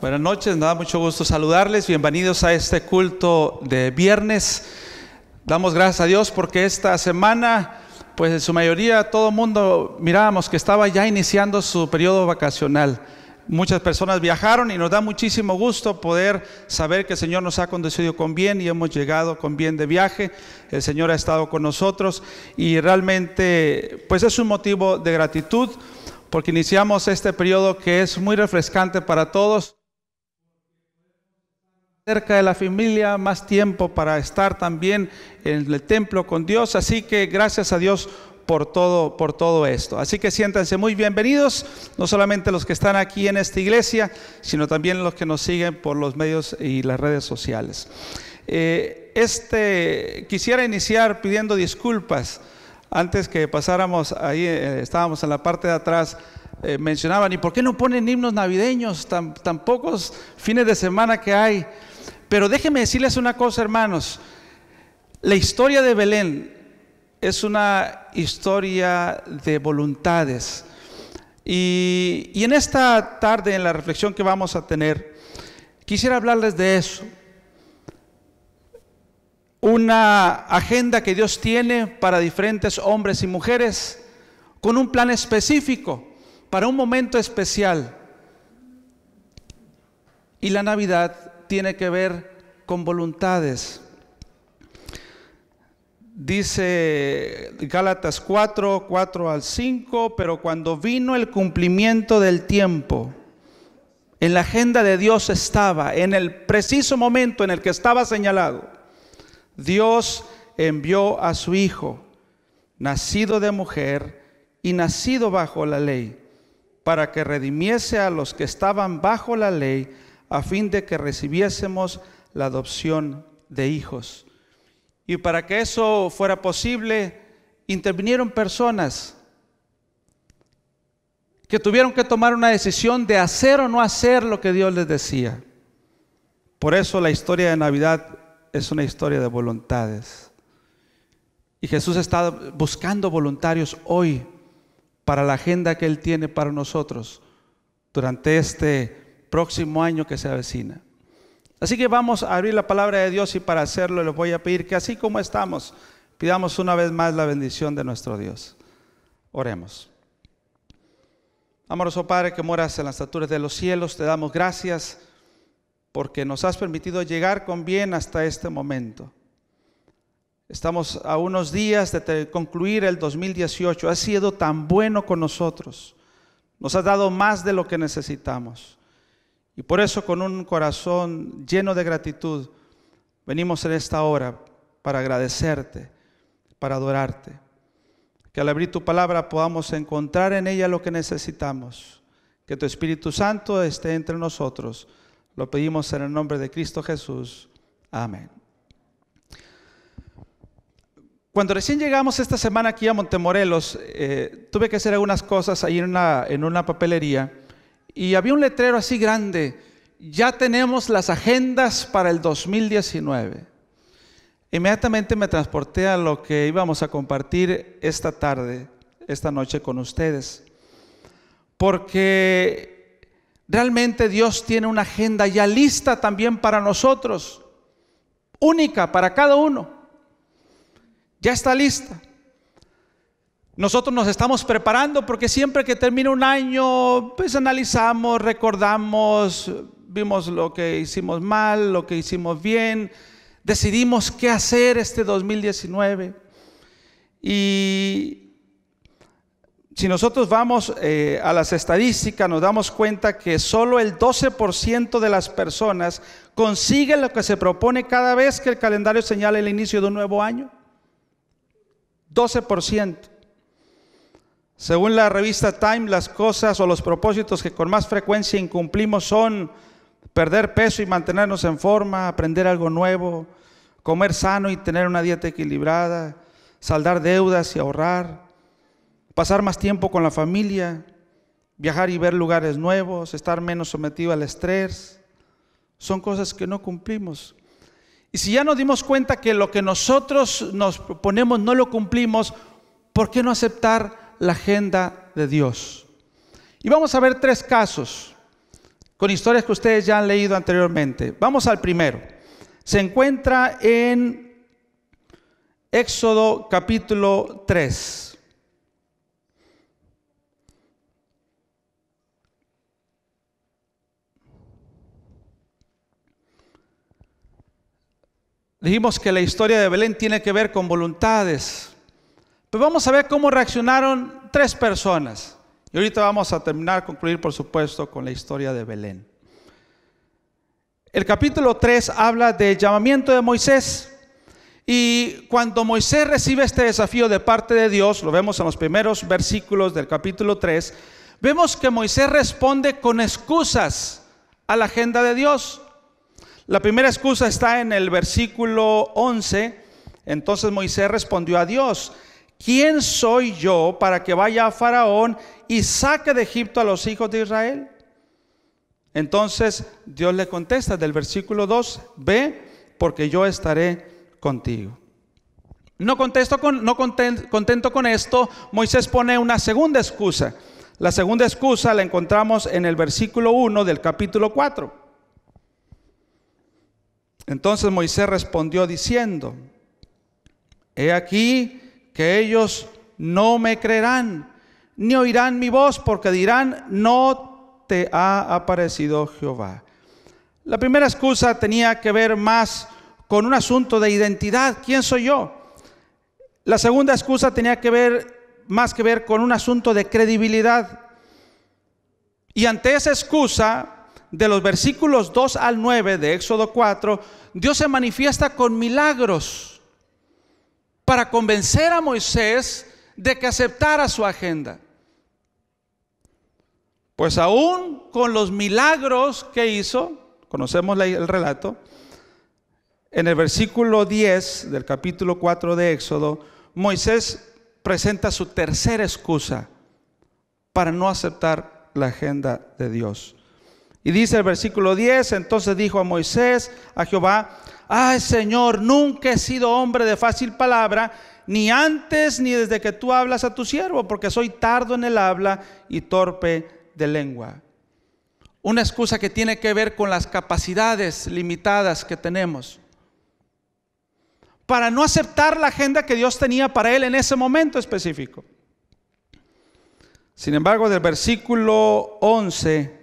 Buenas noches, nos da mucho gusto saludarles. Bienvenidos a este culto de viernes. Damos gracias a Dios porque esta semana, pues en su mayoría, todo el mundo mirábamos que estaba ya iniciando su periodo vacacional. Muchas personas viajaron y nos da muchísimo gusto poder saber que el Señor nos ha conducido con bien y hemos llegado con bien de viaje. El Señor ha estado con nosotros y realmente, pues es un motivo de gratitud porque iniciamos este periodo que es muy refrescante para todos cerca de la familia, más tiempo para estar también en el templo con Dios. Así que gracias a Dios por todo, por todo esto. Así que siéntanse muy bienvenidos, no solamente los que están aquí en esta iglesia, sino también los que nos siguen por los medios y las redes sociales. Eh, este, quisiera iniciar pidiendo disculpas. Antes que pasáramos, ahí eh, estábamos en la parte de atrás, eh, mencionaban, ¿y por qué no ponen himnos navideños tan, tan pocos fines de semana que hay? Pero déjenme decirles una cosa, hermanos. La historia de Belén es una historia de voluntades. Y, y, en esta tarde, en la reflexión que vamos a tener, quisiera hablarles de eso. Una agenda que Dios tiene para diferentes hombres y mujeres con un plan específico, para un momento especial. Y la Navidad tiene que ver con voluntades. Dice Gálatas 4, 4 al 5, pero cuando vino el cumplimiento del tiempo, en la agenda de Dios estaba, en el preciso momento en el que estaba señalado, Dios envió a su Hijo, nacido de mujer y nacido bajo la ley, para que redimiese a los que estaban bajo la ley, a fin de que recibiésemos la adopción de hijos. Y para que eso fuera posible, intervinieron personas que tuvieron que tomar una decisión de hacer o no hacer lo que Dios les decía. Por eso la historia de Navidad es una historia de voluntades. Y Jesús está buscando voluntarios hoy para la agenda que Él tiene para nosotros durante este próximo año que se avecina. Así que vamos a abrir la palabra de Dios y para hacerlo les voy a pedir que así como estamos, pidamos una vez más la bendición de nuestro Dios. Oremos. Amoroso Padre que moras en las alturas de los cielos, te damos gracias porque nos has permitido llegar con bien hasta este momento. Estamos a unos días de concluir el 2018. Has sido tan bueno con nosotros. Nos has dado más de lo que necesitamos. Y por eso con un corazón lleno de gratitud venimos en esta hora para agradecerte, para adorarte. Que al abrir tu palabra podamos encontrar en ella lo que necesitamos. Que tu Espíritu Santo esté entre nosotros. Lo pedimos en el nombre de Cristo Jesús. Amén. Cuando recién llegamos esta semana aquí a Montemorelos, eh, tuve que hacer algunas cosas ahí en una papelería y había un letrero así grande, ya tenemos las agendas para el 2019. Inmediatamente me transporté a lo que íbamos a compartir esta tarde, esta noche con ustedes, porque realmente Dios tiene una agenda ya lista también para nosotros, única para cada uno. Ya está lista. Nosotros nos estamos preparando porque siempre que termina un año, pues analizamos, recordamos, vimos lo que hicimos mal, lo que hicimos bien, decidimos qué hacer este 2019. Y si nosotros vamos eh, a las estadísticas, nos damos cuenta que solo el 12% de las personas consigue lo que se propone cada vez que el calendario señala el inicio de un nuevo año. 12%. Según la revista Time, las cosas o los propósitos que con más frecuencia incumplimos son perder peso y mantenernos en forma, aprender algo nuevo, comer sano y tener una dieta equilibrada, saldar deudas y ahorrar, pasar más tiempo con la familia, viajar y ver lugares nuevos, estar menos sometido al estrés. Son cosas que no cumplimos. Y si ya nos dimos cuenta que lo que nosotros nos proponemos no lo cumplimos, ¿por qué no aceptar la agenda de Dios. Y vamos a ver tres casos con historias que ustedes ya han leído anteriormente. Vamos al primero. Se encuentra en Éxodo capítulo 3. Dijimos que la historia de Belén tiene que ver con voluntades. Pero pues vamos a ver cómo reaccionaron tres personas. Y ahorita vamos a terminar, concluir por supuesto con la historia de Belén. El capítulo 3 habla del llamamiento de Moisés. Y cuando Moisés recibe este desafío de parte de Dios, lo vemos en los primeros versículos del capítulo 3, vemos que Moisés responde con excusas a la agenda de Dios. La primera excusa está en el versículo 11. Entonces Moisés respondió a Dios ¿quién soy yo para que vaya a Faraón y saque de Egipto a los hijos de Israel? Entonces Dios le contesta del versículo 2, ve, porque yo estaré contigo. No, contesto con, no contento con esto, Moisés pone una segunda excusa. La segunda excusa la encontramos en el versículo 1 del capítulo 4. Entonces Moisés respondió diciendo, He aquí, que ellos no me creerán, ni oirán mi voz, porque dirán, no te ha aparecido Jehová. La primera excusa tenía que ver más con un asunto de identidad, ¿quién soy yo? La segunda excusa tenía que ver más que ver con un asunto de credibilidad. Y ante esa excusa, de los versículos 2 al 9 de Éxodo 4, Dios se manifiesta con milagros para convencer a Moisés de que aceptara su agenda. Pues aún con los milagros que hizo, conocemos el relato, en el versículo 10 del capítulo 4 de Éxodo, Moisés presenta su tercera excusa para no aceptar la agenda de Dios. Y dice el versículo 10, entonces dijo a Moisés, a Jehová, ay Señor, nunca he sido hombre de fácil palabra, ni antes ni desde que tú hablas a tu siervo, porque soy tardo en el habla y torpe de lengua. Una excusa que tiene que ver con las capacidades limitadas que tenemos. Para no aceptar la agenda que Dios tenía para él en ese momento específico. Sin embargo, del versículo 11,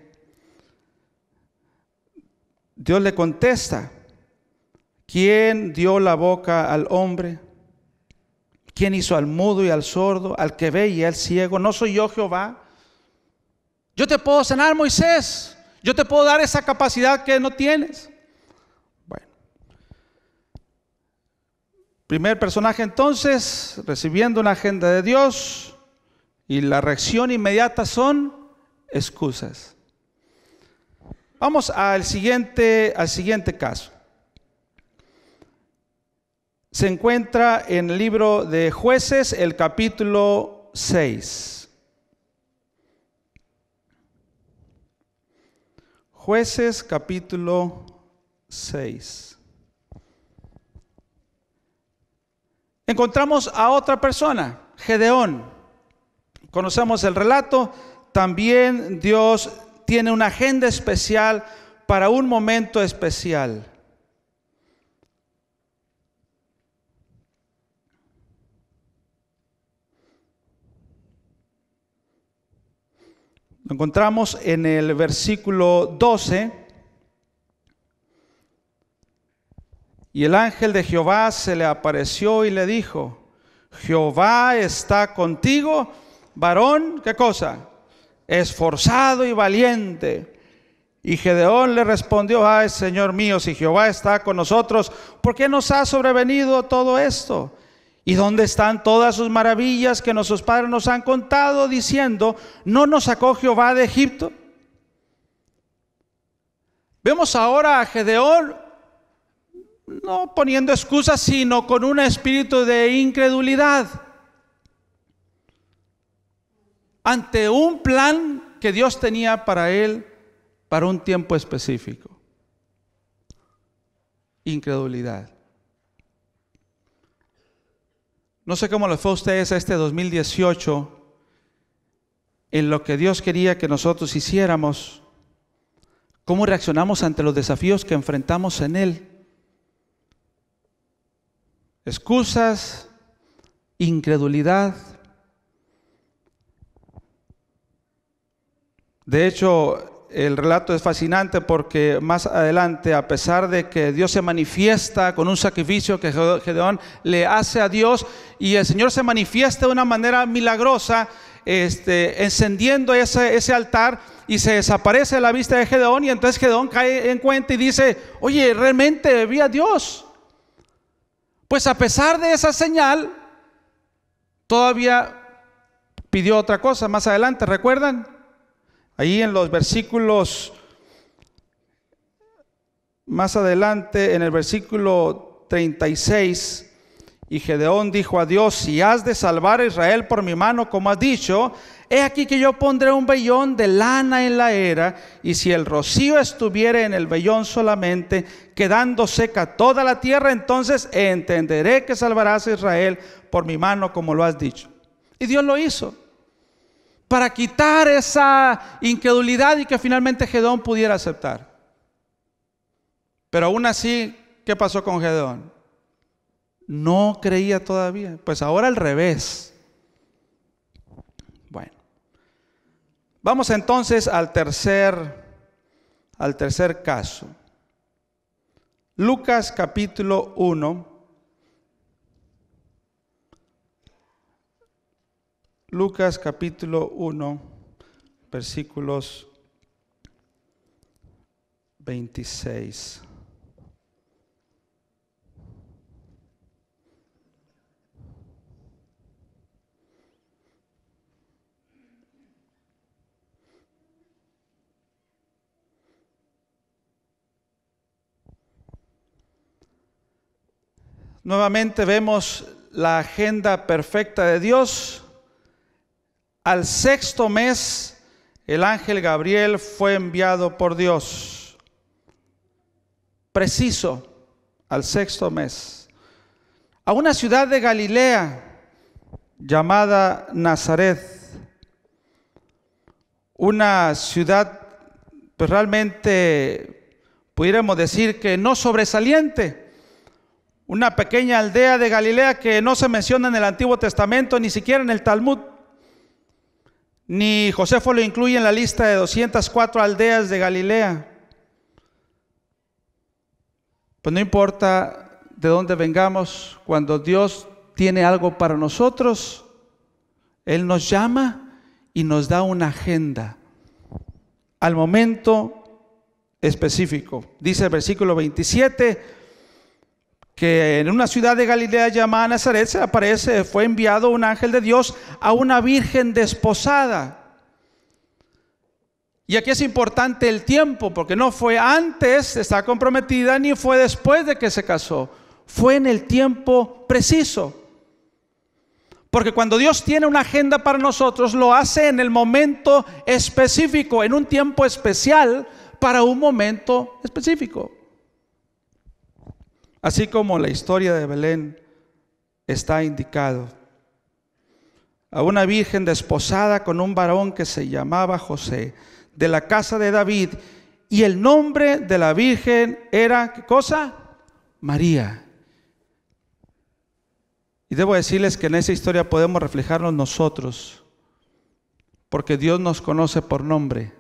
Dios le contesta. ¿Quién dio la boca al hombre? ¿Quién hizo al mudo y al sordo, al que ve y al ciego? ¿No soy yo Jehová? Yo te puedo sanar, Moisés. Yo te puedo dar esa capacidad que no tienes. Bueno. Primer personaje entonces, recibiendo una agenda de Dios y la reacción inmediata son excusas. Vamos al siguiente, al siguiente caso se encuentra en el libro de jueces, el capítulo 6. Jueces capítulo 6. Encontramos a otra persona, Gedeón. Conocemos el relato. También Dios tiene una agenda especial para un momento especial. Lo encontramos en el versículo 12. Y el ángel de Jehová se le apareció y le dijo, Jehová está contigo, varón, ¿qué cosa? Esforzado y valiente. Y Gedeón le respondió, ay Señor mío, si Jehová está con nosotros, ¿por qué nos ha sobrevenido todo esto? ¿Y dónde están todas sus maravillas que nuestros padres nos han contado diciendo, no nos sacó Jehová de Egipto? Vemos ahora a Gedeón no poniendo excusas, sino con un espíritu de incredulidad. Ante un plan que Dios tenía para él para un tiempo específico. Incredulidad. No sé cómo le fue a ustedes este 2018 en lo que Dios quería que nosotros hiciéramos, cómo reaccionamos ante los desafíos que enfrentamos en Él. Excusas, incredulidad. De hecho, el relato es fascinante porque más adelante, a pesar de que Dios se manifiesta con un sacrificio que Gedeón le hace a Dios y el Señor se manifiesta de una manera milagrosa, este, encendiendo ese, ese altar y se desaparece a la vista de Gedeón y entonces Gedeón cae en cuenta y dice, oye, realmente vi Dios. Pues a pesar de esa señal, todavía pidió otra cosa más adelante, ¿recuerdan? Ahí en los versículos, más adelante, en el versículo 36, y Gedeón dijo a Dios, si has de salvar a Israel por mi mano, como has dicho, he aquí que yo pondré un vellón de lana en la era, y si el rocío estuviere en el vellón solamente, quedando seca toda la tierra, entonces entenderé que salvarás a Israel por mi mano, como lo has dicho. Y Dios lo hizo para quitar esa incredulidad y que finalmente Gedón pudiera aceptar. Pero aún así, ¿qué pasó con Gedón No creía todavía. Pues ahora al revés. Bueno. Vamos entonces al tercer al tercer caso. Lucas capítulo 1 Lucas capítulo 1, versículos 26. Nuevamente vemos la agenda perfecta de Dios al sexto mes, el ángel Gabriel fue enviado por Dios. Preciso, al sexto mes. A una ciudad de Galilea llamada Nazaret. Una ciudad pues realmente pudiéramos decir que no sobresaliente. Una pequeña aldea de Galilea que no se menciona en el Antiguo Testamento, ni siquiera en el Talmud ni Josefo lo incluye en la lista de 204 aldeas de Galilea. Pues no importa de dónde vengamos, cuando Dios tiene algo para nosotros, Él nos llama y nos da una agenda al momento específico. Dice el versículo 27, que en una ciudad de Galilea llamada Nazaret se aparece, fue enviado un ángel de Dios a una virgen desposada. Y aquí es importante el tiempo, porque no fue antes de estar comprometida ni fue después de que se casó. Fue en el tiempo preciso. Porque cuando Dios tiene una agenda para nosotros, lo hace en el momento específico, en un tiempo especial, para un momento específico. Así como la historia de Belén está indicado. A una virgen desposada con un varón que se llamaba José, de la casa de David, y el nombre de la virgen era, ¿qué cosa? María. Y debo decirles que en esa historia podemos reflejarnos nosotros, porque Dios nos conoce por nombre.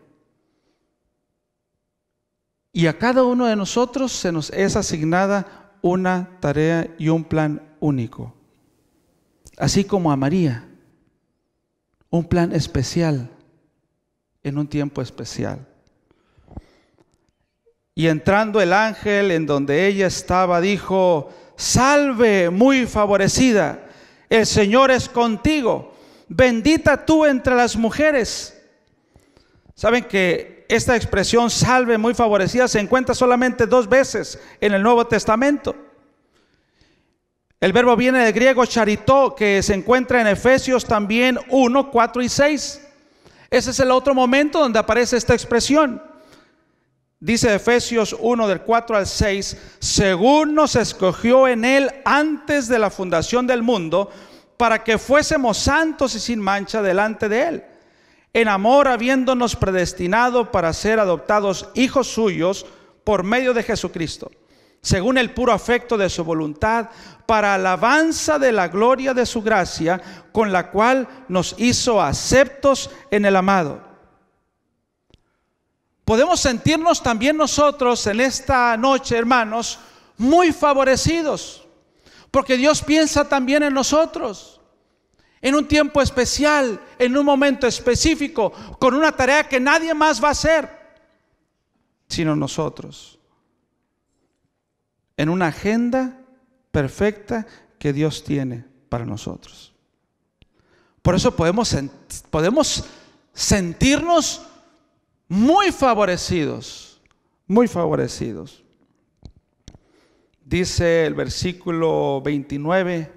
Y a cada uno de nosotros se nos es asignada una tarea y un plan único. Así como a María, un plan especial en un tiempo especial. Y entrando el ángel en donde ella estaba, dijo, salve muy favorecida, el Señor es contigo, bendita tú entre las mujeres Saben que esta expresión salve muy favorecida se encuentra solamente dos veces en el Nuevo Testamento. El verbo viene del griego charitó, que se encuentra en Efesios también 1, 4 y 6. Ese es el otro momento donde aparece esta expresión. Dice Efesios 1 del 4 al 6, según nos escogió en él antes de la fundación del mundo, para que fuésemos santos y sin mancha delante de él en amor habiéndonos predestinado para ser adoptados hijos suyos por medio de Jesucristo, según el puro afecto de su voluntad, para alabanza de la gloria de su gracia, con la cual nos hizo aceptos en el amado. Podemos sentirnos también nosotros en esta noche, hermanos, muy favorecidos, porque Dios piensa también en nosotros en un tiempo especial, en un momento específico, con una tarea que nadie más va a hacer, sino nosotros. En una agenda perfecta que Dios tiene para nosotros. Por eso podemos, podemos sentirnos muy favorecidos, muy favorecidos. Dice el versículo 29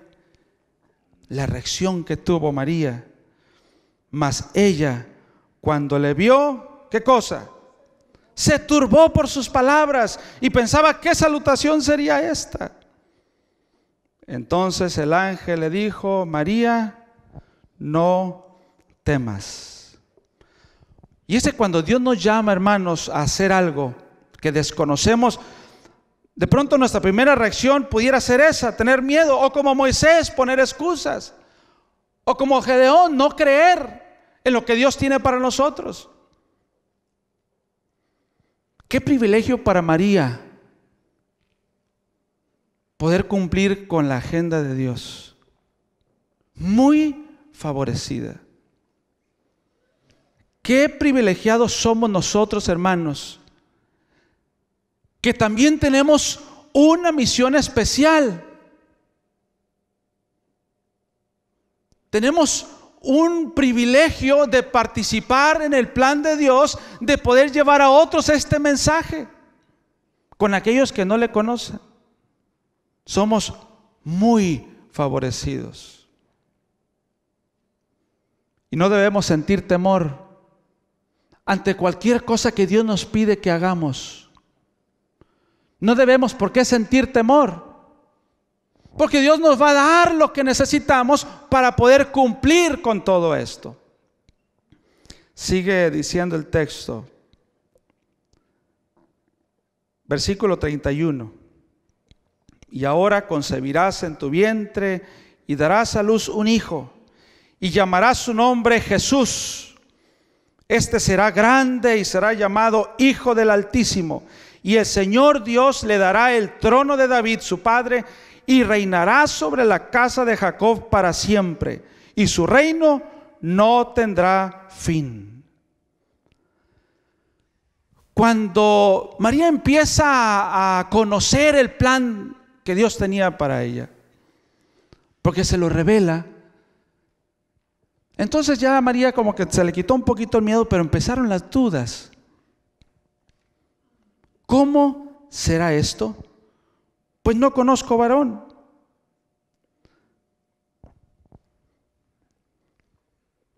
la reacción que tuvo María. Mas ella, cuando le vio, ¿qué cosa? Se turbó por sus palabras y pensaba, ¿qué salutación sería esta? Entonces el ángel le dijo, María, no temas. Y ese cuando Dios nos llama, hermanos, a hacer algo que desconocemos, de pronto nuestra primera reacción pudiera ser esa, tener miedo, o como Moisés, poner excusas, o como Gedeón, no creer en lo que Dios tiene para nosotros. Qué privilegio para María poder cumplir con la agenda de Dios. Muy favorecida. Qué privilegiados somos nosotros, hermanos, también tenemos una misión especial. Tenemos un privilegio de participar en el plan de Dios, de poder llevar a otros este mensaje, con aquellos que no le conocen. Somos muy favorecidos. Y no debemos sentir temor ante cualquier cosa que Dios nos pide que hagamos. No debemos por qué sentir temor. Porque Dios nos va a dar lo que necesitamos para poder cumplir con todo esto. Sigue diciendo el texto. Versículo 31. Y ahora concebirás en tu vientre y darás a luz un hijo y llamarás su nombre Jesús. Este será grande y será llamado Hijo del Altísimo y el Señor Dios le dará el trono de David, su padre, y reinará sobre la casa de Jacob para siempre, y su reino no tendrá fin. Cuando María empieza a conocer el plan que Dios tenía para ella, porque se lo revela, entonces ya María como que se le quitó un poquito el miedo, pero empezaron las dudas. ¿Cómo será esto? Pues no conozco varón.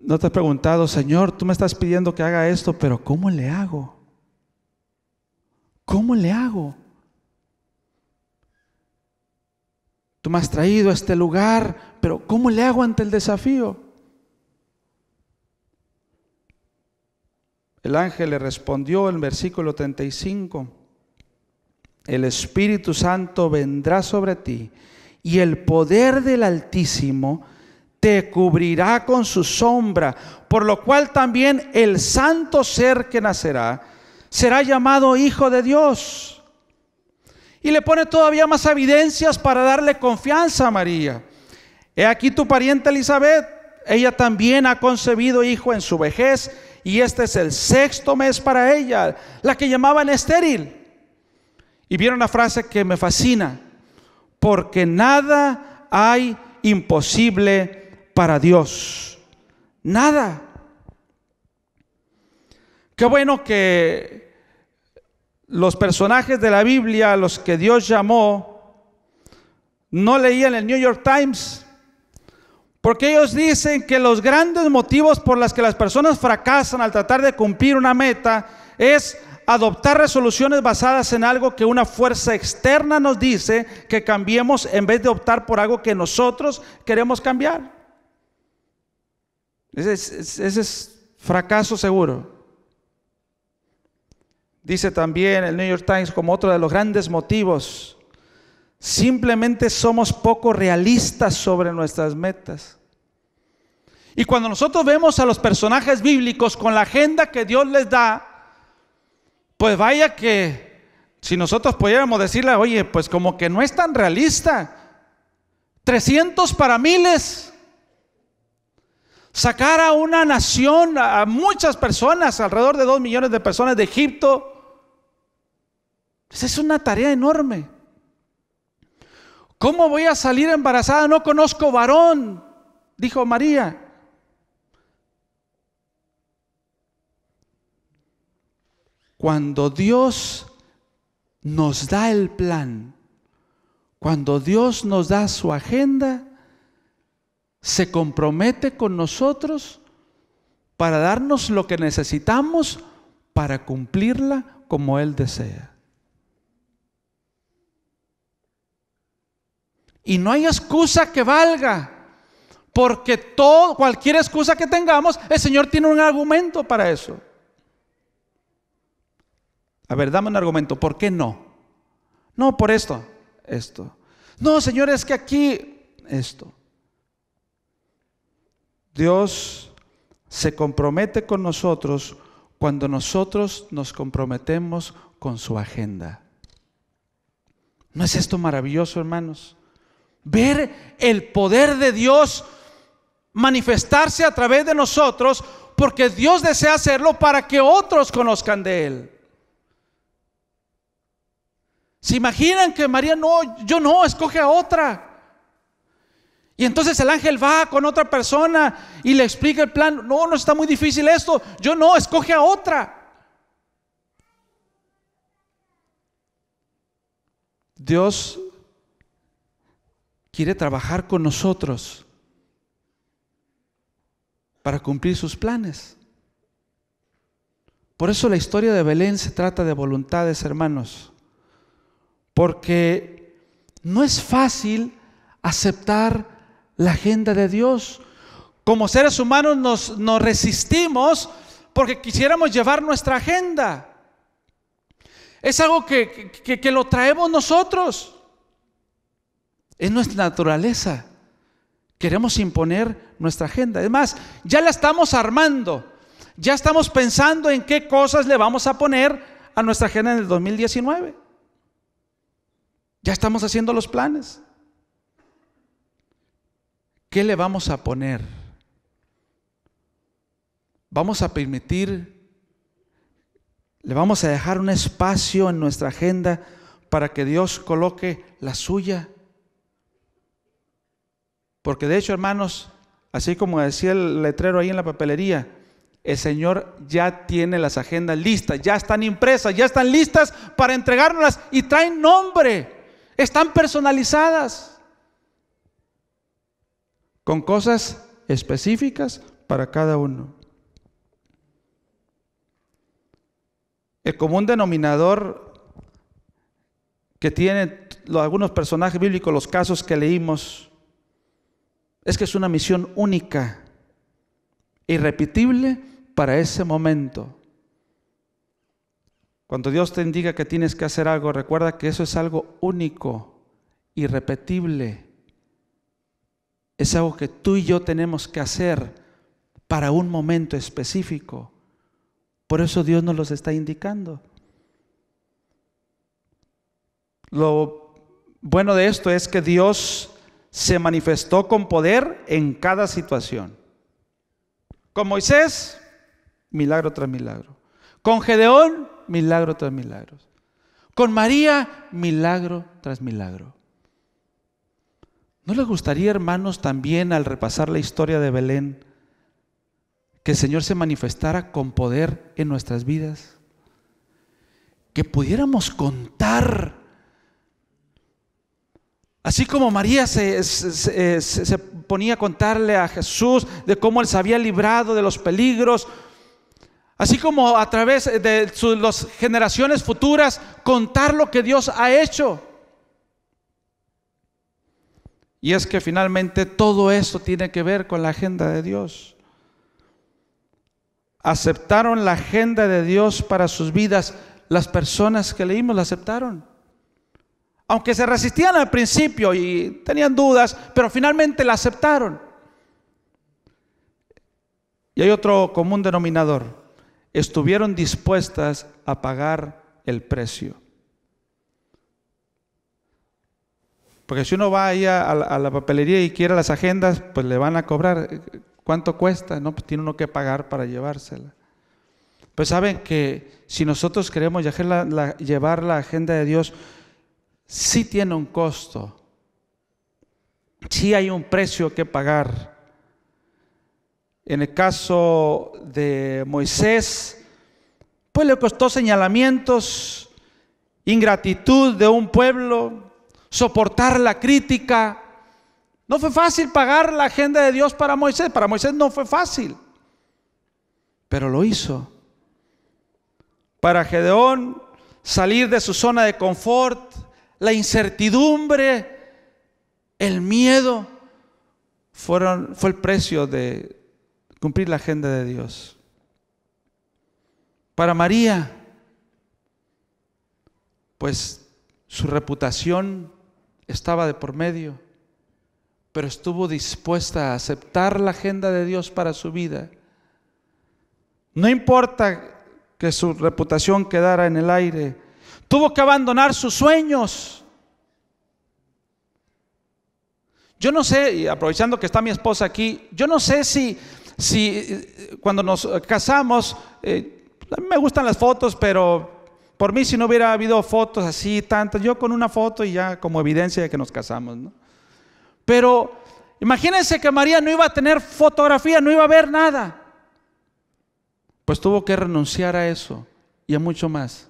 ¿No te has preguntado, Señor, tú me estás pidiendo que haga esto, pero ¿cómo le hago? ¿Cómo le hago? Tú me has traído a este lugar, pero ¿cómo le hago ante el desafío? El ángel le respondió en versículo 35 el Espíritu Santo vendrá sobre ti y el poder del Altísimo te cubrirá con su sombra, por lo cual también el santo ser que nacerá será llamado Hijo de Dios. Y le pone todavía más evidencias para darle confianza a María. He aquí tu pariente Elizabeth, ella también ha concebido hijo en su vejez y este es el sexto mes para ella, la que llamaban estéril y vieron una frase que me fascina, porque nada hay imposible para Dios. Nada. Qué bueno que los personajes de la Biblia, los que Dios llamó, no leían el New York Times, porque ellos dicen que los grandes motivos por los que las personas fracasan al tratar de cumplir una meta es Adoptar resoluciones basadas en algo que una fuerza externa nos dice que cambiemos en vez de optar por algo que nosotros queremos cambiar. Ese es, fracaso seguro. Dice también el New York Times como otro de los grandes motivos. Simplemente somos poco realistas sobre nuestras metas. Y cuando nosotros vemos a los personajes bíblicos con la agenda que Dios les da, pues vaya que si nosotros pudiéramos decirle, oye, pues como que no es tan realista. 300 para miles. Sacar a una nación, a muchas personas, alrededor de 2 millones de personas de Egipto. Esa pues es una tarea enorme. ¿Cómo voy a salir embarazada? No conozco varón, dijo María. Cuando Dios nos da el plan, cuando Dios nos da su agenda, se compromete con nosotros para darnos lo que necesitamos para cumplirla como Él desea. Y no hay excusa que valga, porque todo, cualquier excusa que tengamos, el Señor tiene un argumento para eso. A ver, dame un argumento, ¿por qué no? No, por esto, esto. No, Señor, es que aquí, esto. Dios se compromete con nosotros cuando nosotros nos comprometemos con su agenda. ¿No es esto maravilloso, hermanos? Ver el poder de Dios manifestarse a través de nosotros porque Dios desea hacerlo para que otros conozcan de Él. ¿Se imaginan que María no, yo no, escoge a otra? Y entonces el ángel va con otra persona y le explica el plan. No, no está muy difícil esto. Yo no, escoge a otra. Dios quiere trabajar con nosotros para cumplir sus planes. Por eso la historia de Belén se trata de voluntades, hermanos porque no es fácil aceptar la agenda de Dios. Como seres humanos nos, resistimos porque quisiéramos llevar nuestra agenda. Es algo que, lo traemos nosotros. Es nuestra naturaleza. Queremos imponer nuestra agenda. Además ya la estamos armando. Ya estamos pensando en qué cosas le vamos a poner a nuestra agenda en el 2019. Ya estamos haciendo los planes. ¿Qué le vamos a poner? Vamos a permitir, le vamos a dejar un espacio en nuestra agenda para que Dios coloque la suya. Porque de hecho, hermanos, así como decía el letrero ahí en la papelería, el Señor ya tiene las agendas listas, ya están impresas, ya están listas para entregárnoslas y traen nombre están personalizadas con cosas específicas para cada uno. El común denominador que tienen algunos personajes bíblicos, los casos que leímos, es que es una misión única, irrepetible para ese momento. Cuando Dios te indica que tienes que hacer algo, recuerda que eso es algo único, irrepetible. Es algo que tú y yo tenemos que hacer para un momento específico. Por eso Dios nos los está indicando. Lo bueno de esto es que Dios se manifestó con poder en cada situación. Con Moisés, milagro tras milagro. Con Gedeón, milagro tras milagro. Con María, milagro tras milagro. ¿No les gustaría, hermanos, también al repasar la historia de Belén, que el Señor se manifestara con poder en nuestras vidas? Que pudiéramos contar Así como María se, se, eh, ponía a contarle a Jesús de cómo él se había librado de los peligros, Así como a través de las generaciones futuras contar lo que Dios ha hecho. Y es que finalmente todo eso tiene que ver con la agenda de Dios. Aceptaron la agenda de Dios para sus vidas. Las personas que leímos la aceptaron. Aunque se resistían al principio y tenían dudas, pero finalmente la aceptaron. Y hay otro común denominador estuvieron dispuestas a pagar el precio. Porque si uno va a, la papelería y quiere las agendas, pues le van a cobrar. ¿Cuánto cuesta? No, pues tiene uno que pagar para llevársela. Pues saben que si nosotros queremos llevar la, llevar la agenda de Dios, sí tiene un costo. Sí hay un precio que pagar. En el caso de Moisés, pues le costó señalamientos, ingratitud de un pueblo, soportar la crítica. No fue fácil pagar la agenda de Dios para Moisés. Para Moisés no fue fácil, pero lo hizo. Para Gedeón, salir de su zona de confort, la incertidumbre, el miedo, fueron, fue el precio de cumplir la agenda de Dios. Para María, pues su reputación estaba de por medio, pero estuvo dispuesta a aceptar la agenda de Dios para su vida. No importa que su reputación quedara en el aire, tuvo que abandonar sus sueños. Yo no sé, y aprovechando que está mi esposa aquí, yo no sé si si eh, cuando nos casamos, eh, a mí me gustan las fotos, pero por mí si no hubiera habido fotos así, tantas, yo con una foto y ya como evidencia de que nos casamos, Pero imagínense que María no iba a tener fotografía, no iba a ver nada. Pues tuvo que renunciar a eso y a mucho más.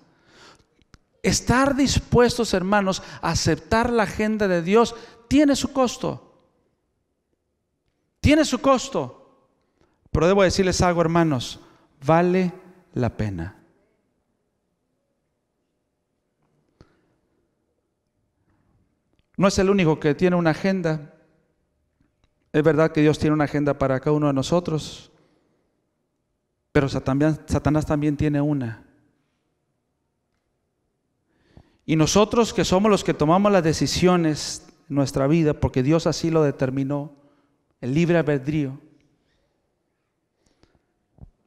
Estar dispuestos, hermanos, a aceptar la agenda de Dios tiene su costo. Tiene su costo. Pero debo decirles algo, hermanos, vale la pena. No es el único que tiene una agenda. Es verdad que Dios tiene una agenda para cada uno de nosotros, pero Satanás también tiene una. Y nosotros que somos los que tomamos las decisiones en nuestra vida, porque Dios así lo determinó, el libre albedrío,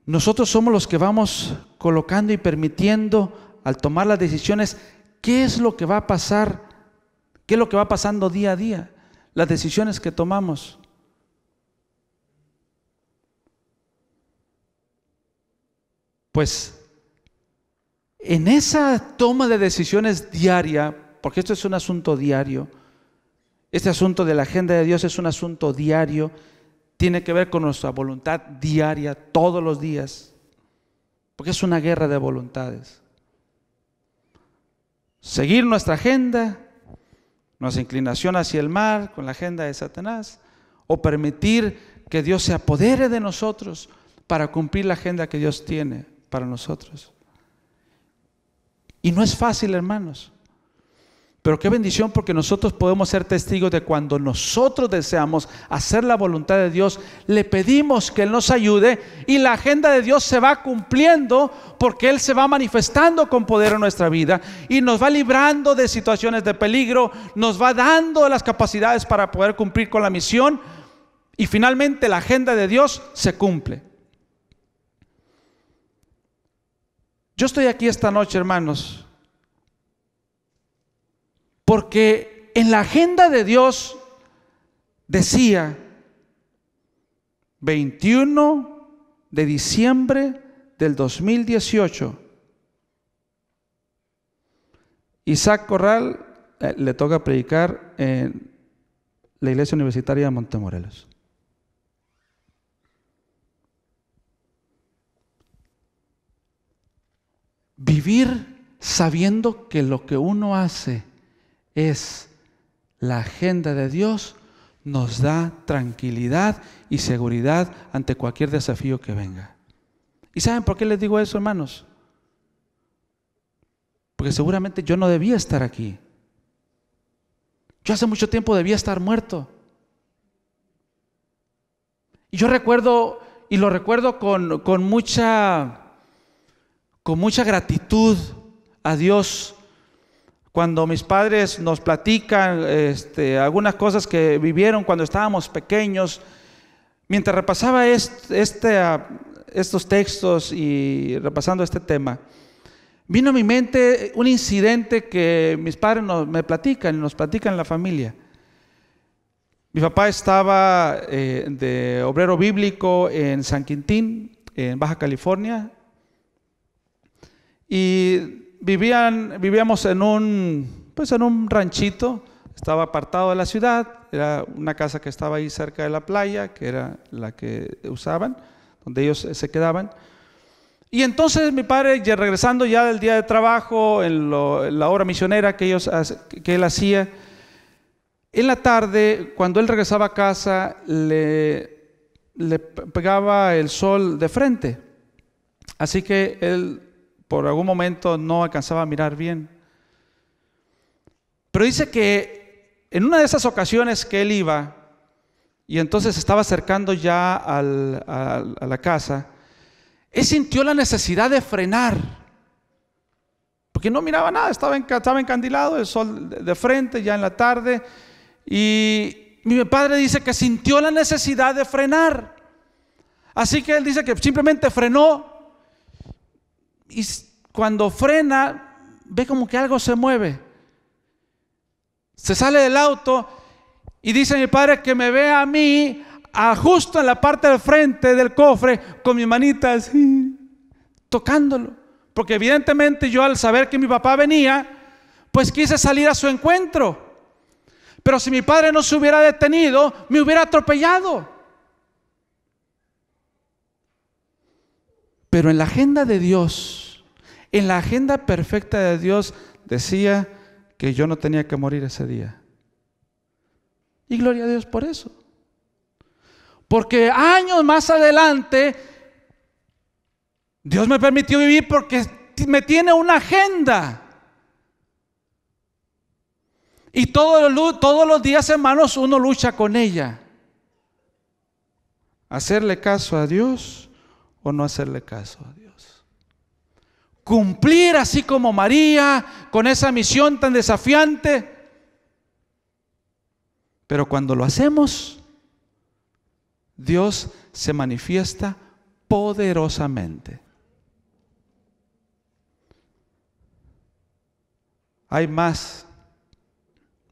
nosotros somos los que vamos colocando y permitiendo al tomar las decisiones qué es lo que va a pasar, qué es lo que va pasando día a día, las decisiones que tomamos. Pues en esa toma de decisiones diaria, porque esto es un asunto diario, este asunto de la agenda de Dios es un asunto diario, tiene que ver con nuestra voluntad diaria, todos los días, porque es una guerra de voluntades. Seguir nuestra agenda, nuestra inclinación hacia el mar, con la agenda de Satanás, o permitir que Dios se apodere de nosotros para cumplir la agenda que Dios tiene para nosotros. Y no es fácil, hermanos. Pero qué bendición porque nosotros podemos ser testigos de cuando nosotros deseamos hacer la voluntad de Dios, le pedimos que Él nos ayude y la agenda de Dios se va cumpliendo porque Él se va manifestando con poder en nuestra vida y nos va librando de situaciones de peligro, nos va dando las capacidades para poder cumplir con la misión y finalmente la agenda de Dios se cumple. Yo estoy aquí esta noche, hermanos, porque en la agenda de Dios decía 21 de diciembre del 2018. Isaac Corral eh, le toca predicar en la Iglesia Universitaria de Montemorelos. Vivir sabiendo que lo que uno hace es la agenda de Dios, nos da tranquilidad y seguridad ante cualquier desafío que venga. ¿Y saben por qué les digo eso, hermanos? Porque seguramente yo no debía estar aquí. Yo hace mucho tiempo debía estar muerto. Y yo recuerdo, y lo recuerdo con, con mucha, con mucha gratitud a Dios cuando mis padres nos platican este, algunas cosas que vivieron cuando estábamos pequeños, mientras repasaba este, ah, estos textos y repasando este tema, vino a mi mente un incidente que mis padres me platican, nos platican en la familia. Mi papá estaba eh, de obrero bíblico en San Quintín, en Baja California, y vivían, vivíamos en un, pues en un ranchito, estaba apartado de la ciudad, era una casa que estaba ahí cerca de la playa, que era la que usaban, donde ellos eh, se quedaban. Y entonces mi padre, ya regresando ya del día de trabajo, en, la hora misionera que, ellos, que él hacía, en la tarde, cuando él regresaba a casa, le, le pegaba el sol de frente. Así que él por algún momento no alcanzaba a mirar bien. Pero dice que en una de esas ocasiones que él iba, y entonces estaba acercando ya a, la casa, él sintió la necesidad de frenar, porque no miraba nada, estaba encandilado, el sol de frente, ya en la tarde, y mi padre dice que sintió la necesidad de frenar. Así que él dice que simplemente frenó y cuando frena, ve como que algo se mueve. Se sale del auto y dice a mi padre que me vea a mí, a justo en la parte del frente del cofre, con mi manita así, tocándolo. Porque evidentemente yo al saber que mi papá venía, pues quise salir a su encuentro. Pero si mi padre no se hubiera detenido, me hubiera atropellado. Pero en la agenda de Dios, en la agenda perfecta de Dios, decía que yo no tenía que morir ese día. Y gloria a Dios por eso. Porque años más adelante, Dios me permitió vivir porque me tiene una agenda. Y todos, todos los días, hermanos, uno lucha con ella. Hacerle caso a Dios o no hacerle caso a Dios. Cumplir así como María con esa misión tan desafiante. Pero cuando lo hacemos, Dios se manifiesta poderosamente. Hay más,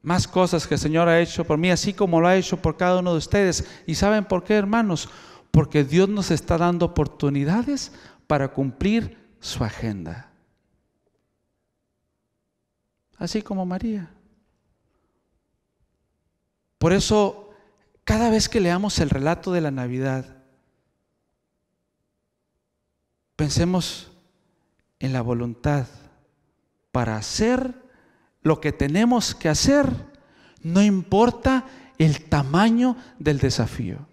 más cosas que el Señor ha hecho por mí, así como lo ha hecho por cada uno de ustedes. ¿Y saben por qué, hermanos? porque Dios nos está dando oportunidades para cumplir su agenda. Así como María. Por eso, cada vez que leamos el relato de la Navidad, pensemos en la voluntad para hacer lo que tenemos que hacer, no importa el tamaño del desafío.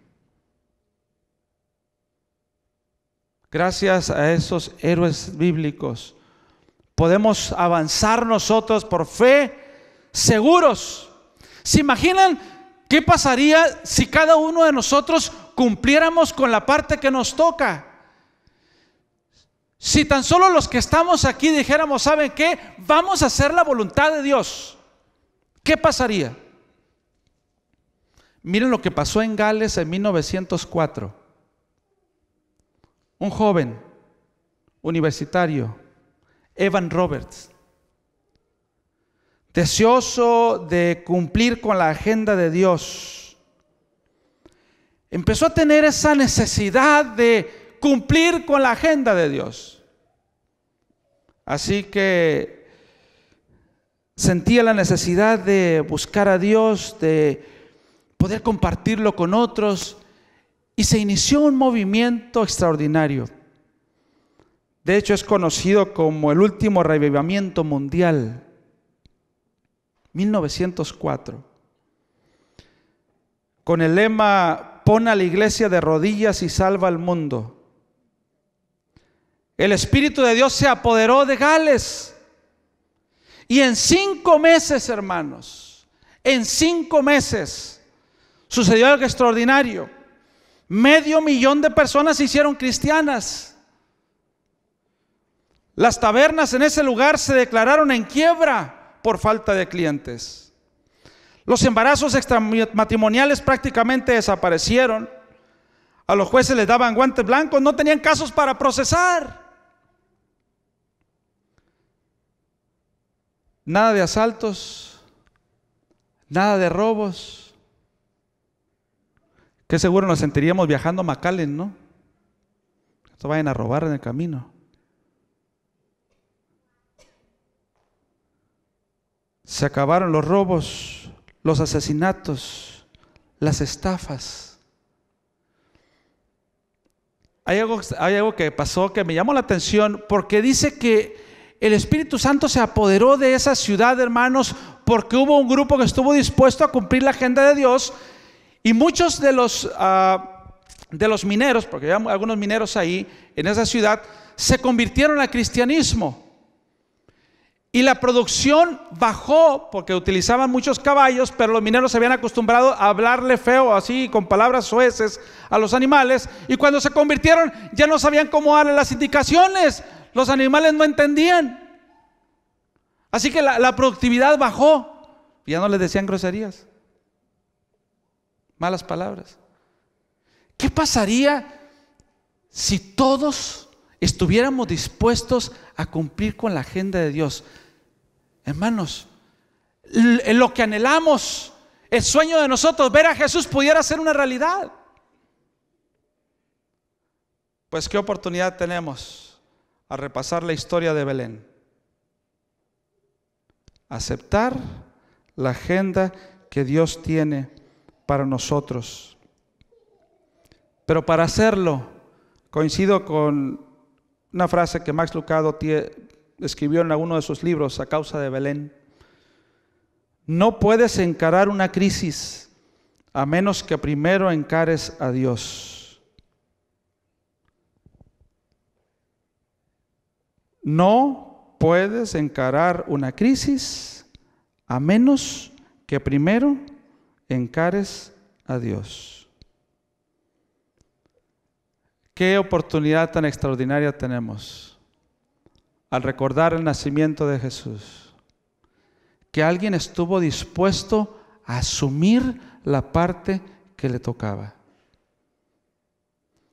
Gracias a esos héroes bíblicos podemos avanzar nosotros por fe seguros. ¿Se imaginan qué pasaría si cada uno de nosotros cumpliéramos con la parte que nos toca? Si tan solo los que estamos aquí dijéramos, ¿saben qué? Vamos a hacer la voluntad de Dios. ¿Qué pasaría? Miren lo que pasó en Gales en 1904 un joven universitario, Evan Roberts, deseoso de cumplir con la agenda de Dios, empezó a tener esa necesidad de cumplir con la agenda de Dios. Así que sentía la necesidad de buscar a Dios, de poder compartirlo con otros, y se inició un movimiento extraordinario. De hecho, es conocido como el último revivamiento mundial, 1904, con el lema, pon a la iglesia de rodillas y salva al mundo. El Espíritu de Dios se apoderó de Gales. Y en cinco meses, hermanos, en cinco meses, sucedió algo extraordinario. Medio millón de personas se hicieron cristianas. Las tabernas en ese lugar se declararon en quiebra por falta de clientes. Los embarazos extramatrimoniales prácticamente desaparecieron. A los jueces les daban guantes blancos, no tenían casos para procesar. Nada de asaltos, nada de robos, que seguro nos sentiríamos viajando a Macalen, ¿no? Esto vayan a robar en el camino. Se acabaron los robos, los asesinatos, las estafas. Hay algo, hay algo que pasó que me llamó la atención porque dice que el Espíritu Santo se apoderó de esa ciudad, hermanos, porque hubo un grupo que estuvo dispuesto a cumplir la agenda de Dios y muchos de los, ah, de los mineros, porque había algunos mineros ahí en esa ciudad, se convirtieron al cristianismo. Y la producción bajó porque utilizaban muchos caballos, pero los mineros se habían acostumbrado a hablarle feo, así, con palabras sueces, a los animales. Y cuando se convirtieron, ya no sabían cómo darle las indicaciones. Los animales no entendían. Así que la, la productividad bajó. Ya no les decían groserías malas palabras. ¿Qué pasaría si todos estuviéramos dispuestos a cumplir con la agenda de Dios? Hermanos, lo que anhelamos, el sueño de nosotros, ver a Jesús pudiera ser una realidad. Pues qué oportunidad tenemos a repasar la historia de Belén. Aceptar la agenda que Dios tiene para nosotros. Pero para hacerlo, coincido con una frase que Max Lucado escribió en alguno de sus libros a causa de Belén. No puedes encarar una crisis a menos que primero encares a Dios. No puedes encarar una crisis a menos que primero encares a Dios. Qué oportunidad tan extraordinaria tenemos al recordar el nacimiento de Jesús. Que alguien estuvo dispuesto a asumir la parte que le tocaba.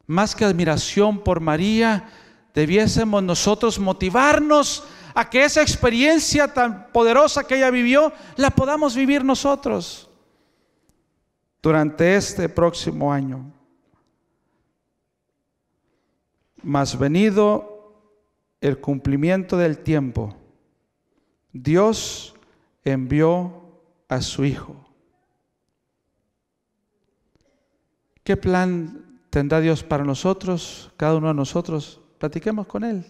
Más que admiración por María, debiésemos nosotros motivarnos a que esa experiencia tan poderosa que ella vivió la podamos vivir nosotros durante este próximo año. más venido el cumplimiento del tiempo, Dios envió a su Hijo. ¿Qué plan tendrá Dios para nosotros, cada uno de nosotros? Platiquemos con Él.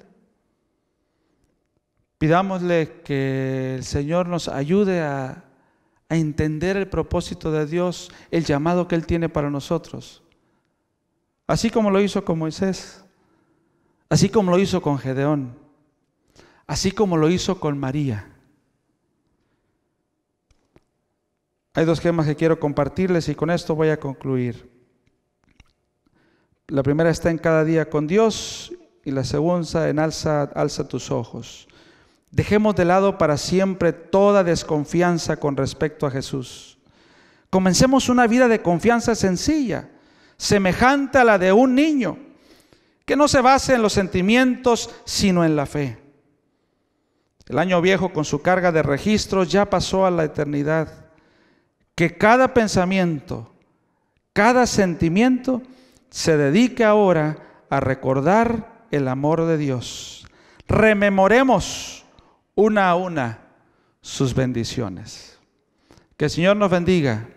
Pidámosle que el Señor nos ayude a a entender el propósito de Dios, el llamado que Él tiene para nosotros. Así como lo hizo con Moisés, así como lo hizo con Gedeón, así como lo hizo con María. Hay dos gemas que quiero compartirles y con esto voy a concluir. La primera está en cada día con Dios y la segunda en alza, alza tus ojos. Dejemos de lado para siempre toda desconfianza con respecto a Jesús. Comencemos una vida de confianza sencilla, semejante a la de un niño, que no se base en los sentimientos, sino en la fe. El año viejo con su carga de registros ya pasó a la eternidad. Que cada pensamiento, cada sentimiento se dedique ahora a recordar el amor de Dios. Rememoremos una a una sus bendiciones. Que el Señor nos bendiga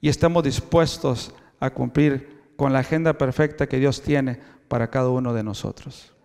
y estemos dispuestos a cumplir con la agenda perfecta que Dios tiene para cada uno de nosotros.